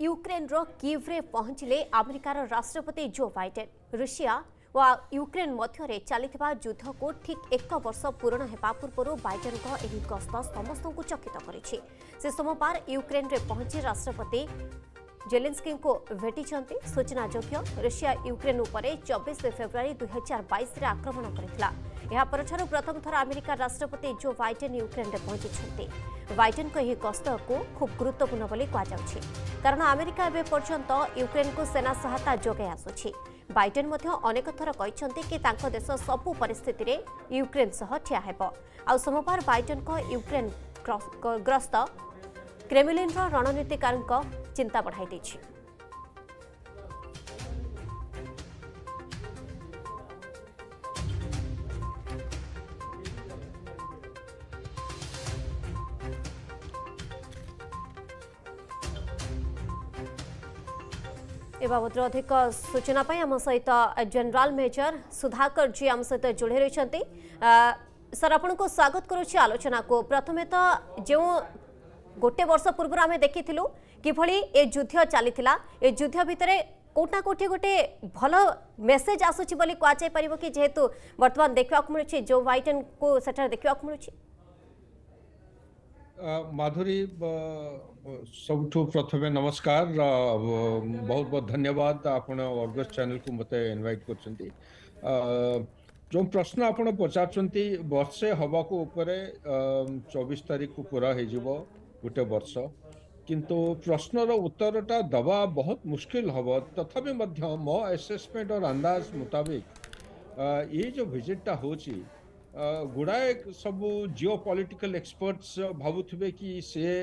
Ukraine रो किव रे पहुंचले America रो राष्ट्रपति Joe Biden Russia वा युक्रेन मध्य रे चलीथबा युद्ध को ठीक एक वर्ष पूर्ण हेबा पूर्व पुरो बाइडेन को एही गस्ता समस्त को चकित करी छै से समय पर युक्रेन रे पहुंची राष्ट्रपति ଜେଲେନ୍ସ୍କିଙ୍କୁ ଭେଟିଛନ୍ତି ସୂଚନାଯୋଗ୍ୟ ରୁଷିଆ ୟୁକ୍ରେନ୍ ଉପରେ ଚବିଶ ଫେବୃଆରୀ ଦୁଇ ହଜାର ବାଇଶରେ ଆକ୍ରମଣ କରିଥିଲା ଏହା ପରଠାରୁ ପ୍ରଥମ ଥର ଆମେରିକା ରାଷ୍ଟ୍ରପତି ଜୋ ବାଇଡେନ୍ ୟୁକ୍ରେନ୍ରେ ପହଞ୍ଚିଛନ୍ତି ବାଇଡେନ୍ଙ୍କ ଏହି ଗସ୍ତକୁ ଖୁବ୍ ଗୁରୁତ୍ୱପୂର୍ଣ୍ଣ ବୋଲି କୁହାଯାଉଛି କାରଣ ଆମେରିକା ଏବେ ପର୍ଯ୍ୟନ୍ତ ୟୁକ୍ରେନ୍କୁ ସେନା ସହାୟତା ଯୋଗାଇ ଆସୁଛି ବାଇଡେନ୍ ମଧ୍ୟ ଅନେକ ଥର କହିଛନ୍ତି କି ତାଙ୍କ ଦେଶ ସବୁ ପରିସ୍ଥିତିରେ ୟୁକ୍ରେନ୍ ସହ ଠିଆ ହେବ ଆଉ ସୋମବାର ବାଇଡେନ୍ଙ୍କ ୟୁକ୍ରେନ୍ ଗ୍ରସ୍ତ କ୍ରେମଲିନ୍ର ରଣନୀତିକାରଙ୍କ चिंता बढ़ाई ए बाबत अधिक सूचना सहित जेनेल मेजर सुधाकर जी आम सहित जोड़े रही सर आपण को स्वागत करुच्ची आलोचना को प्रथमे तो जो गोटे वर्ष पूर्व आम देखी কিভাবে चली যুদ্ধ চালি এ যুদ্ধ ভিতরে गोटे भल কোটি গোটে ভাল মেসেজ আসুচি বলে কুযাই পাব কি যেহেতু বর্তমান দেখা माधुरी सब प्रथम नमस्कार बहुत बहुत धन्यवाद आपस चैनल को मत इनवैट कर जो प्रश्न आप पचारे हवा को चौबीस तारीख को पूरा हो गोटे वर्ष किंतु प्रश्नर उत्तरटा दवा बहुत मुश्किल हम तथापि मो एसेसमेंट और अंदाज मुताबिक ये जो भिजिटा हो गुड़ाए सब जिओ पलिटिकल एक्सपर्ट्स भावुवे कि से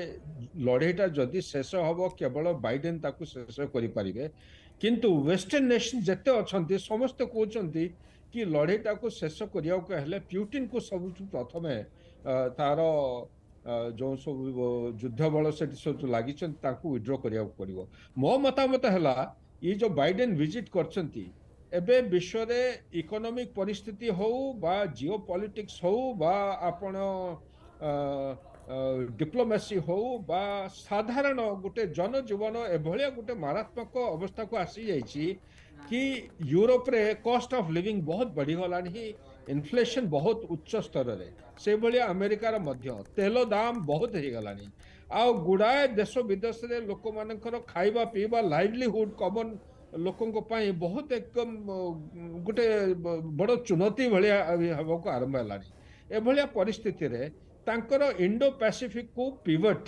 लड़ेटा जदि शेष हम केवल बैडेन ताक शेष करें किंतु वेस्टर्न नेशन जिते अच्छा समस्त कौन कि लड़ेटा को शेष करने को प्युटिन को सब प्रथम तार जो सब युद्ध बल से सब लगे उड्र करा पड़ो मो मतामत है ये बैडेन भिजिट कर एबे विश्व इकोनॉमिक परिस्थिति हौ बा जिओ पॉलिटिक्स हो बा आपण डिप्लोमेसी हौ बा साधारण गोटे जनजीवन एभलिया गोटे मारात्मक अवस्था को आसी जाइछि कि यूरोप रे कॉस्ट ऑफ लिविंग बहुत बढ़ी गला नहीं ଇନଫ୍ଲେସନ୍ ବହୁତ ଉଚ୍ଚ ସ୍ତରରେ ସେଭଳିଆ ଆମେରିକାର ମଧ୍ୟ ତେଲ ଦାମ ବହୁତ ହେଇଗଲାଣି ଆଉ ଗୁଡ଼ାଏ ଦେଶ ବିଦେଶରେ ଲୋକମାନଙ୍କର ଖାଇବା ପିଇବା ଲାଇଭଲିହୁଡ଼ କମନ୍ ଲୋକଙ୍କ ପାଇଁ ବହୁତ ଏକଦମ ଗୋଟେ ବଡ଼ ଚୁନୌତି ଭଳିଆ ହେବାକୁ ଆରମ୍ଭ ହେଲାଣି ଏଭଳିଆ ପରିସ୍ଥିତିରେ ତାଙ୍କର ଇଣ୍ଡୋ ପାସିଫିକକୁ ପିଭଟ୍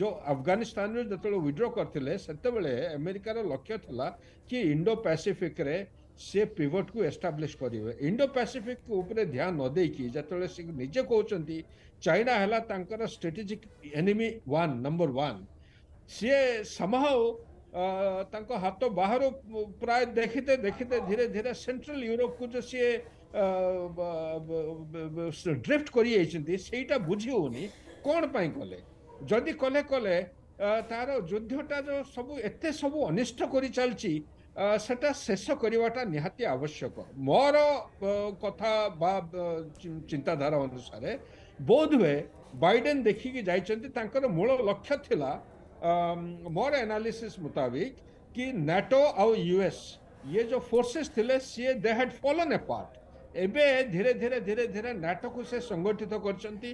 ଯେଉଁ ଆଫଗାନିସ୍ତାନରୁ ଯେତେବେଳେ ୱିଡ୍ର କରିଥିଲେ ସେତେବେଳେ ଆମେରିକାର ଲକ୍ଷ୍ୟ ଥିଲା କି ଇଣ୍ଡୋ ପାସିଫିକରେ ସେ ପିଭଟ୍କୁ ଏଷ୍ଟାବ୍ଲିଶ୍ କରିବେ ଇଣ୍ଡୋ ପାସିଫିକ୍ ଉପରେ ଧ୍ୟାନ ନ ଦେଇକି ଯେତେବେଳେ ସେ ନିଜେ କହୁଛନ୍ତି ଚାଇନା ହେଲା ତାଙ୍କର strategic enemy one number one ସିଏ ସମହାଉ ତାଙ୍କ ହାତ ବାହାରୁ ପ୍ରାୟ ଦେଖିତେ ଦେଖିତେ ଧୀରେ ଧୀରେ ସେଣ୍ଟ୍ରାଲ ୟୁରୋପକୁ ଯେ ସିଏ ଡ୍ରିଫ୍ଟ କରିଯାଇଛନ୍ତି ସେଇଟା ବୁଝି ହେଉନି କ'ଣ ପାଇଁ କଲେ ଯଦି କଲେ କଲେ ତାର ଯୁଦ୍ଧଟା ଯେଉଁ ସବୁ ଏତେ ସବୁ ଅନିଷ୍ଟ କରି ଚାଲିଛି সেটা শেষ করাটা নিহাতি আবশ্যক মর কথা বা চিন্তাধারা অনুসারে ବୋଧହୁଏ ବାଇଡେନ୍ ଦେଖିକି ଯାଇଛନ୍ତି ତାଙ୍କର ମୂଳ ଲକ୍ଷ୍ୟ ଥିଲା ମୋର ଆନାଲିସିସ୍ ମୁତାବିକ କି ନାଟୋ ଆଉ ୟୁଏସ୍ ଇଏ ଯେଉଁ ଫୋର୍ସେସ୍ ଥିଲେ ସିଏ ଦେ ହ୍ୟାଡ୍ ଫଲୋନ୍ ଏ ପାର୍ଟ ଏବେ ଧୀରେ ଧୀରେ ଧୀରେ ଧୀରେ ନାଟୋକୁ ସେ ସଂଗଠିତ କରିଛନ୍ତି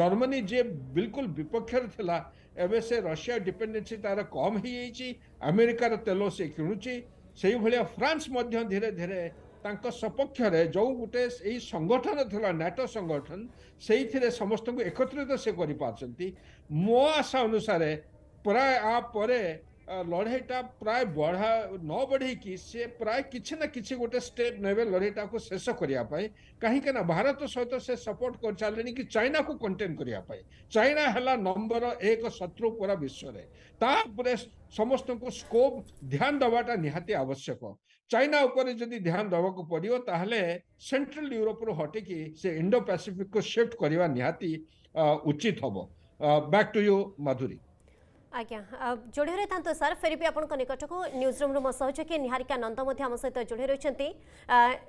ଜର୍ମାନୀ ଯିଏ ବିଲକୁଲ ବିପକ୍ଷରେ ଥିଲା ଏବେ ସେ ରଷିଆ ଡିପେଣ୍ଡେନ୍ସି ତାର କମ୍ ହେଇଯାଇଛି ଆମେରିକାର ତେଲ ସେ କିଣୁଛି ସେଇଭଳିଆ ଫ୍ରାନ୍ସ ମଧ୍ୟ ଧୀରେ ଧୀରେ ତାଙ୍କ ସପକ୍ଷରେ ଯେଉଁ ଗୋଟେ ଏଇ ସଂଗଠନ ଥିଲା ନାଟୋ ସଂଗଠନ ସେଇଥିରେ ସମସ୍ତଙ୍କୁ ଏକତ୍ରିତ ସେ କରିପାରୁଛନ୍ତି ମୋ ଆଶା ଅନୁସାରେ ପ୍ରାୟ ଆ ପରେ ଲଢ଼େଇଟା ପ୍ରାୟ ବଢ଼ା ନ ବଢ଼େଇକି ସେ ପ୍ରାୟ କିଛି ନା କିଛି ଗୋଟେ ଷ୍ଟେପ୍ ନେବେ ଲଢ଼େଇଟାକୁ ଶେଷ କରିବା ପାଇଁ କାହିଁକି ନା ଭାରତ ସହିତ ସେ ସପୋର୍ଟ କରିସାରିଲେଣି କି ଚାଇନାକୁ କଣ୍ଟେନ୍ କରିବା ପାଇଁ ଚାଇନା ହେଲା ନମ୍ବର ଏକ ଶତ୍ରୁ ପୁରା ବିଶ୍ୱରେ ତାପରେ ସମସ୍ତଙ୍କୁ ସ୍କୋପ୍ ଧ୍ୟାନ ଦେବାଟା ନିହାତି ଆବଶ୍ୟକ ଚାଇନା ଉପରେ ଯଦି ଧ୍ୟାନ ଦେବାକୁ ପଡ଼ିବ ତାହେଲେ ସେଣ୍ଟ୍ରାଲ ୟୁରୋପରୁ ହଟିକି ସେ ଇଣ୍ଡୋ ପାସିଫିକକୁ ସିଫ୍ଟ କରିବା ନିହାତି ଉଚିତ ହେବ ବ୍ୟାକ୍ ଟୁ ୟୁ ମାଧୁରୀ आज्ञा जोड़े रही था सर फेर भी निकट को न्यूज रूम रूम सहयोगी निहारिका नंद सहित जोड़ी रही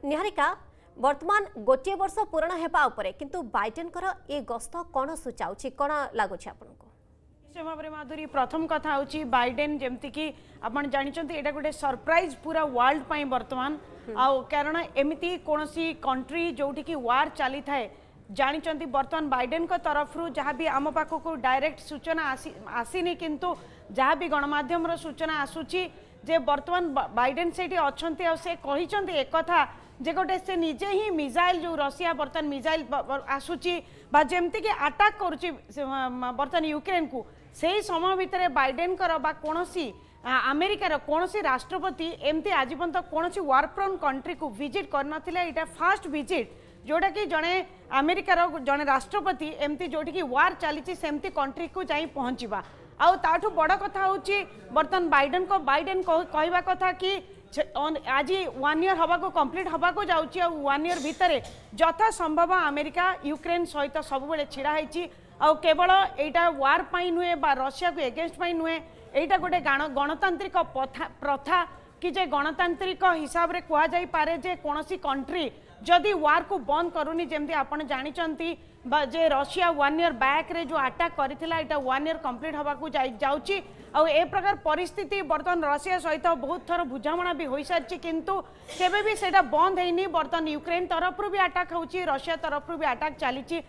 निहारिका बर्तमान गोटे वर्ष पूरण होगा किंतु बैडेन ये गस्त कौन सूचाऊँच कौन लगुच भाव में माधुरी प्रथम कथा हूँ बैडेन जमीक आप जानते यहाँ गोटे सरप्राइज पूरा वर्ल्ड बर्तमान आउ कारण एमती कौन कंट्री जो वार चली थाए ଜାଣିଛନ୍ତି ବର୍ତ୍ତମାନ ବାଇଡେନଙ୍କ ତରଫରୁ ଯାହା ବି ଆମ ପାଖକୁ ଡାଇରେକ୍ଟ ସୂଚନା ଆସି ଆସିନି କିନ୍ତୁ ଯାହା ବି ଗଣମାଧ୍ୟମର ସୂଚନା ଆସୁଛି ଯେ ବର୍ତ୍ତମାନ ବାଇଡେନ ସେଇଠି ଅଛନ୍ତି ଆଉ ସେ କହିଛନ୍ତି ଏକଥା ଯେ ଗୋଟେ ସେ ନିଜେ ହିଁ ମିଜାଇଲ ଯେଉଁ ରଷିଆ ବର୍ତ୍ତମାନ ମିଜାଇଲ ଆସୁଛି ବା ଯେମିତିକି ଆଟାକ୍ କରୁଛି ବର୍ତ୍ତମାନ ୟୁକ୍ରେନକୁ সেই সময় ভিতরে বাইডেনকর বা কোণী আমেরিকার কোণী রাষ্ট্রপতি এমতি আজ পর্যন্ত কোণী ওয়ারপ্রোন কন্ট্রি কু ভিজিট করে নথিলে এটা ফার্স্ট ভিজিট ଯେଉଁଟାକି ଜଣେ ଆମେରିକାର ଜଣେ ରାଷ୍ଟ୍ରପତି ଏମିତି ଯେଉଁଠିକି ୱାର୍ ଚାଲିଛି ସେମିତି କଣ୍ଟ୍ରିକୁ ଯାଇ ପହଞ୍ଚିବା ଆଉ ତାଠୁ ବଡ଼ କଥା ହେଉଛି ବର୍ତ୍ତମାନ ବାଇଡେନ୍ଙ୍କ ବାଇଡେନ୍ କହିବା କଥା କି ଆଜି ୱାନ୍ ଇୟର୍ ହେବାକୁ କମ୍ପ୍ଲିଟ୍ ହେବାକୁ ଯାଉଛି ଆଉ ୱାନ୍ ଇୟର୍ ଭିତରେ ଯଥାସମ୍ଭବ ଆମେରିକା ୟୁକ୍ରେନ୍ ସହିତ ସବୁବେଳେ ଛିଡ଼ା ହେଇଛି ଆଉ କେବଳ ଏଇଟା ୱାର୍ ପାଇଁ ନୁହେଁ ବା ରଷିଆକୁ ଏଗେନଷ୍ଟ ପାଇଁ ନୁହେଁ ଏଇଟା ଗୋଟେ ଗଣତାନ୍ତ୍ରିକ ପ୍ରଥା କି ଯେ ଗଣତାନ୍ତ୍ରିକ ହିସାବରେ କୁହାଯାଇପାରେ ଯେ କୌଣସି କଣ୍ଟ୍ରି जदि वार को बंद करूनी जमी आप जानते जे रशिया वन इयर बैक रे जो आटाक करता वन इयर कम्प्लीट हाँ जाऊँगी आउ प्रकार परिस्थिति बर्तमान रशिया सहित बहुत थर बुझा भी हो सारी कितु केबी से बंद होनी बर्तन युक्रेन तरफ भी आटाक हो रशिया तरफ भी आटाक चली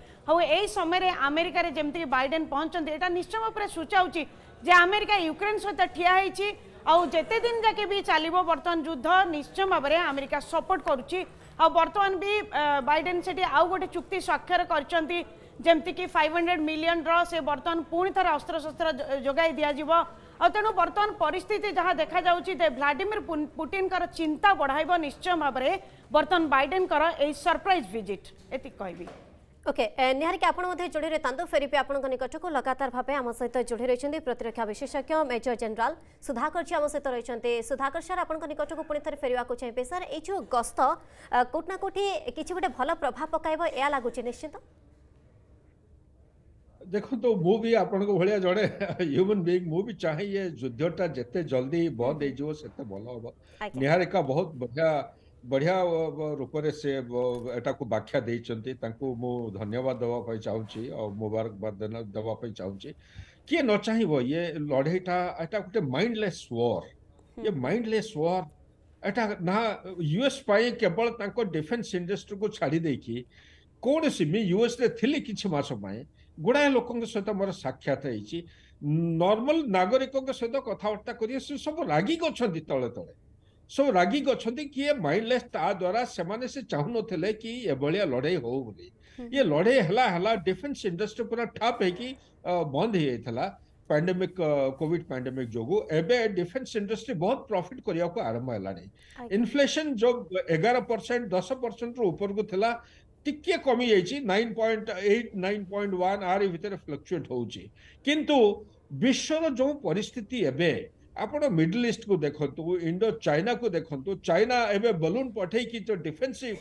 समय आमेरिकार जमी बैडेन पहुंचते यहाँ निश्चय भाव सूचाऊँच जे आमेरिका युक्रेन सहित ठिया होती आउ जिते दिन जाके भी चलो बर्तमान युद्ध निश्चय भाव में आमेरिका सपोर्ट करुच्ची आर्तमान भी बैडेन से आउ गोटे चुक्ति स्वाक्षर करती फाइव हंड्रेड मिलियन रर्तमान बर्तमान पुणी थे अस्त्रशस्त्र जोगाई दिज्व आ तेणु बर्तमान परिस्थिति जहाँ देखा जाऊँगी भ्लाडिमिर पुटिन चिंता बढ़ाइब निश्चय भाव में बर्तमान बैडेन यही सरप्राइज भिजिट ये कहबी ওকে নিহারিকা আপনার মধ্যে যোড়ি রয়েতান্ত ফেরিপি আপনার নিকটক লগাতার ভাবে আমার সহ যোড়ি রয়েছেন প্রতিরক্ষা বিশেষজ্ঞ মেজর জেনারেল সুধাকর জি আমার সহ রয়েছেন সুধাকর স্যার আপনার নিকটক পুঁ থাকে ফেরা চাইবে স্যার এই যে গস্ত কোটি না কোটি কিছু গোটে ভাল প্রভাব পকাইব এয়া লাগুছে নিশ্চিত ଦେଖନ୍ତୁ ମୁଁ ବି ଆପଣଙ୍କ ଭଳିଆ ଜଣେ ହ୍ୟୁମାନ୍ ବିଙ୍ଗ ମୁଁ ବି ଚାହେଁ ଏ ଯୁଦ୍ଧଟା ଯେତେ ଜଲ୍ଦି ବନ୍ଦ ହେଇଯିବ ସେତେ ଭଲ ହବ ନିହାରିକା ବହୁତ ବଢ଼ିଆ बढ़िया रूप से एटा को व्याख्या देखते धन्यवाद देवाई चाहिए और मुबारकबाद देवाई चाहिए किए न चाहिए ये लड़ेटा गोटे माइंडलेस वॉर ये माइंडलेस वॉर एटा ना यूएस केवल डिफेन्स इंडस्ट्री को छाड़ी देखी कौन सी यूएस थी किसी मसपाई गुड़ाए लोक सहित मोर साक्षात हो नर्माल नागरिक सहित कथबार्ता कर सब रागिक अच्छा तले तले सब रागि किए माइंडलेस द्वारा से चाहून कि भाया लड़ई हो हम्म। ये लड़े हला हला डिफेंस इंडस्ट्री पूरा ठाप हो बंद ही पैंडेमिक कोविड पैंडेमिक जो एबे डिफेंस इंडस्ट्री बहुत प्रॉफिट करिया को आरंभ है नहीं जो एगार परसेंट दस परसेंट रो ऊपर को थला टिक्के कमी जाइ छी 9.8 9.1 आर भीतर फ्लक्चुएट हो किंतु विश्व जो परिस्थिति एबे ଆପଣ ମିଡିଲ ଇଷ୍ଟକୁ ଦେଖନ୍ତୁ ଇଣ୍ଡୋ ଚାଇନାକୁ ଦେଖନ୍ତୁ ଚାଇନା ଏବେ ବଲୁନ୍ ପଠେଇକି ତ ଡିଫେନ୍ସିଭ୍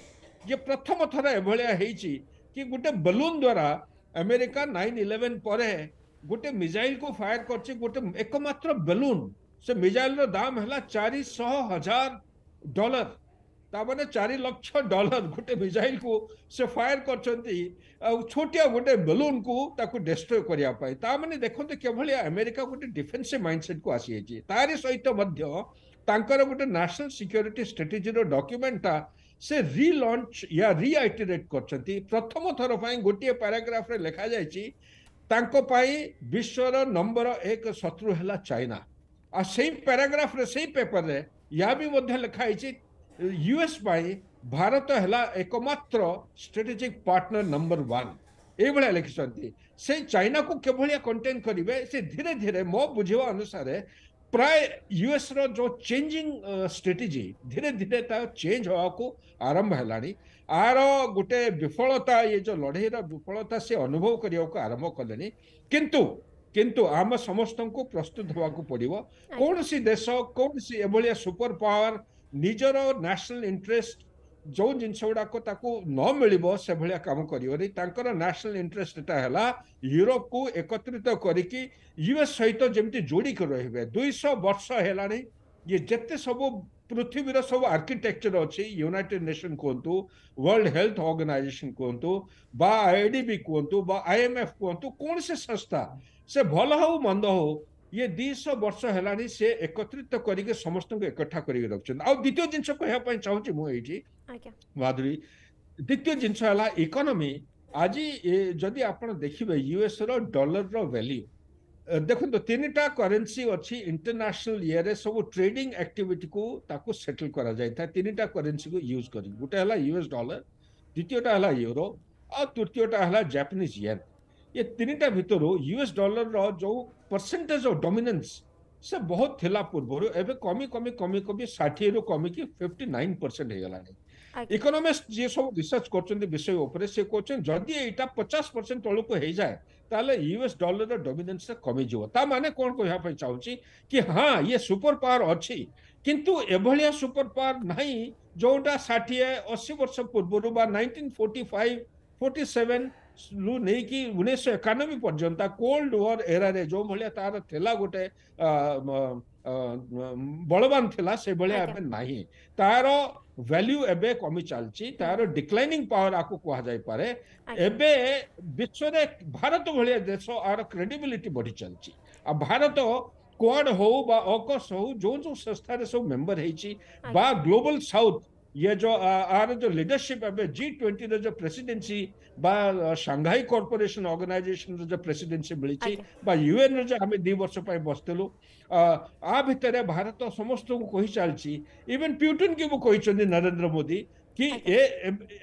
ଯେ ପ୍ରଥମ ଥର ଏଭଳିଆ ହେଇଛି କି ଗୋଟେ ବଲୁନ୍ ଦ୍ୱାରା ଆମେରିକା ନାଇନ୍ ଇଲେଭେନ୍ ପରେ ଗୋଟେ ମିଜାଇଲ୍କୁ ଫାୟାର କରିଛି ଗୋଟେ ଏକମାତ୍ର ବେଲୁନ୍ ସେ ମିଜାଇଲ୍ର ଦାମ ହେଲା ଚାରିଶହ ହଜାର ଡଲାର ତାମାନେ ଚାରି ଲକ୍ଷ ଡଲର ଗୋଟେ ମିସାଇଲକୁ ସେ ଫାୟାର କରିଛନ୍ତି ଆଉ ଛୋଟିଆ ଗୋଟେ ବେଲୁନକୁ ତାକୁ ଡେଷ୍ଟ୍ରୟ କରିବା ପାଇଁ ତାମାନେ ଦେଖନ୍ତୁ କିଭଳି ଆମେରିକା ଗୋଟେ ଡିଫେନ୍ସିଭ୍ ମାଇଣ୍ଡସେଟ୍କୁ ଆସିଯାଇଛି ତାରି ସହିତ ମଧ୍ୟ ତାଙ୍କର ଗୋଟେ ନ୍ୟାସନାଲ୍ ସିକ୍ୟୁରିଟି ଷ୍ଟ୍ରାଟେଜିର ଡକ୍ୟୁମେଣ୍ଟଟା ସେ ରିଲଞ୍ଚ ୟା ରିଆଇଟରେଟ୍ କରିଛନ୍ତି ପ୍ରଥମ ଥର ପାଇଁ ଗୋଟିଏ ପାରାଗ୍ରାଫରେ ଲେଖାଯାଇଛି ତାଙ୍କ ପାଇଁ ବିଶ୍ୱର ନମ୍ବର ଏକ ଶତ୍ରୁ ହେଲା ଚାଇନା ଆଉ ସେଇ ପାରାଗ୍ରାଫରେ ସେଇ ପେପରରେ ଏହା ବି ମଧ୍ୟ ଲେଖା ହେଇଛି ୟୁଏସ୍ ପାଇଁ ଭାରତ ହେଲା ଏକମାତ୍ର ଷ୍ଟ୍ରାଟେଜିକ୍ ପାର୍ଟନର ନମ୍ବର ୱାନ୍ ଏଇଭଳିଆ ଲେଖିଛନ୍ତି ସେ ଚାଇନାକୁ କେଭଳିଆ କଣ୍ଟେନ୍ କରିବେ ସେ ଧୀରେ ଧୀରେ ମୋ ବୁଝିବା ଅନୁସାରେ ପ୍ରାୟ ୟୁଏସ୍ର ଯେଉଁ ଚେଞ୍ଜିଂ ଷ୍ଟ୍ରାଟେଜି ଧୀରେ ଧୀରେ ତାର ଚେଞ୍ଜ ହେବାକୁ ଆରମ୍ଭ ହେଲାଣି ଆର ଗୋଟେ ବିଫଳତା ଏ ଯେଉଁ ଲଢ଼େଇର ବିଫଳତା ସେ ଅନୁଭବ କରିବାକୁ ଆରମ୍ଭ କଲେଣି କିନ୍ତୁ କିନ୍ତୁ ଆମ ସମସ୍ତଙ୍କୁ ପ୍ରସ୍ତୁତ ହେବାକୁ ପଡ଼ିବ କୌଣସି ଦେଶ କୌଣସି ଏଭଳିଆ ସୁପର ପାୱାର निजर न्यासनाल इंटरेस्ट जो जिनस गुडाक न मिल से कम करनाल इंटरेस्ट है यूरोप को एकत्रित करूएस सहित जमी जोड़ रे दुई वर्ष है ये जिते सब पृथ्वीर सब आर्किटेक्चर अच्छे यूनिटेड नेसन कहतु वर्ल्ड हेल्थ ऑर्गेनाइजेशन कहतु बा आई डी बी कहतु बा आई एम एफ कहतु कौन से संस्था से भल हू मंद हूँ ये दुश वर्ष है एकत्रित कर समस्त एकठा कर द्वितीय जिनस कहना चाहिए मुझे माधुरी द्वितीय जिनस है इकोनोमी आज जदि आप देखिए यूएस रलर रैल्यू देखो तीन टा करे अच्छी इंटरनेशनल इयर में सब ट्रेडिंग एक्टिविटी को सेटल करा करेन्सी को यूज कर गोटे यूएस डलर द्वितीयटा है यूरो तृतीयटा है जापानीज इयर ये तीन टा भितर यूएस डॉलर रो जो परसेंटेज ऑफ डोमिनेंस से बहुत थिला पूर्वर एबे कमी कमी कमी कमी 60 रो कमी की 59 परसेंट हो गला इकोनॉमिस्ट जे सब रिसर्च करचन विषय ऊपर से कोचन जदी एटा 50 परसेंट तळ को हे जाए ताले यूएस डॉलर रो डोमिनेंस से कमी जो ता माने कोन को यहां पे चाहूची कि हां ये सुपर पावर अछि किंतु एभलिया सुपर पावर नहीं जोटा 60 80 वर्ष पूर्वर बा 1945 47 रु नहींक उन्नीस एकानबे पर्यटन कोल्ड वॉर एरार जो भाया तार गोटे बलवान थिला से भाया अच्छा। ना तार वैल्यू एबे कमी चलती तार डिक्लाइनिंग पावर आपको कह जाए पारे अच्छा। एबे भारत भाया देश आर क्रेडिबिलिटी बढ़ी चलती आ भारत क्वाड हो बा अकस हो जो जो संस्था सब मेम्बर है ग्लोबल साउथ ये जो आर जो लीडरशिप है जी ट्वेंटी जो प्रेसिडेंसी बा शांघाई कॉर्पोरेशन ऑर्गनाइजेशन जो प्रेसिडेंसी मिली अच्छा। बा यूएन जो आम दी वर्ष बसलु आ भितर भारत तो समस्त को कही चलती इवन प्यूटन की भी कहते नरेंद्र मोदी କି ଏ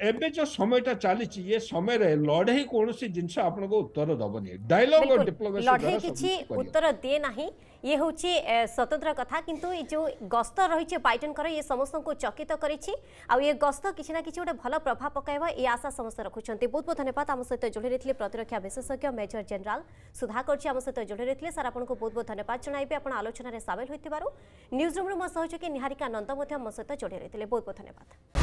ଏବେ ଯୋଉ ସମୟଟା ଚାଲିଛି ଏ ସମୟରେ ଲଢେଇ କୌଣସି ଜିନିଷ ଆପଣଙ୍କୁ ଉତ୍ତର ଦବନି ଡାଇଲଗ ଲଢେଇ କିଛି ଉତ୍ତର ଦିଏ ନାହିଁ ଇଏ ହେଉଛି ସ୍ୱତନ୍ତ୍ର କଥା କିନ୍ତୁ ଏ ଯେଉଁ ଗସ୍ତ ରହିଛି ବାଇଡେନଙ୍କର ଇଏ ସମସ୍ତଙ୍କୁ ଚକିତ କରିଛି ଆଉ ଏ ଗସ୍ତ କିଛି ନା କିଛି ଗୋଟେ ଭଲ ପ୍ରଭାବ ପକାଇବ ଏ ଆଶା ସମସ୍ତେ ରଖୁଛନ୍ତି ବହୁତ ବହୁତ ଧନ୍ୟବାଦ ଆମ ସହିତ ଯୋଡ଼ି ରହିଥିଲେ ପ୍ରତିରକ୍ଷା ବିଶେଷଜ୍ଞ ମେଜର ଜେନେରାଲ ସୁଧାକର୍ଜୀ ଆମ ସହିତ ଯୋଡ଼ି ରହିଥିଲେ ସାର୍ ଆପଣଙ୍କୁ ବହୁତ ବହୁତ ଧନ୍ୟବାଦ ଜଣାଇବେ ଆପଣ ଆଲୋଚନାରେ ସାମିଲ ହୋଇଥିବାରୁ ନ୍ୟୁଜ୍ ରୁମ୍ରୁ ମୋ ସହଯୋଗୀ ନିହାରିକା ନନ୍ଦ ମଧ୍ୟ ମୋ ସହିତ ଯୋଡ଼ି ରହିଥିଲେ ବହୁତ ବହୁତ ଧନ୍ୟବାଦ